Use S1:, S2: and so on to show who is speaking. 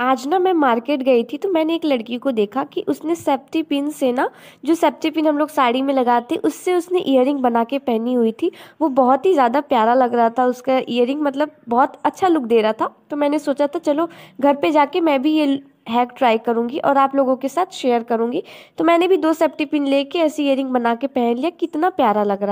S1: आज ना मैं मार्केट गई थी तो मैंने एक लड़की को देखा कि उसने सेफ्टी पिन से ना जो सेफ्टी पिन हम लोग साड़ी में लगाते उससे उसने इयर बना के पहनी हुई थी वो बहुत ही ज़्यादा प्यारा लग रहा था उसका इयर मतलब बहुत अच्छा लुक दे रहा था तो मैंने सोचा था चलो घर पे जाके मैं भी ये हैक ट्राई करूँगी और आप लोगों के साथ शेयर करूँगी तो मैंने भी दो सेफ्टी पिन ले ऐसी इयर बना के पहन लिया कितना प्यारा लग रहा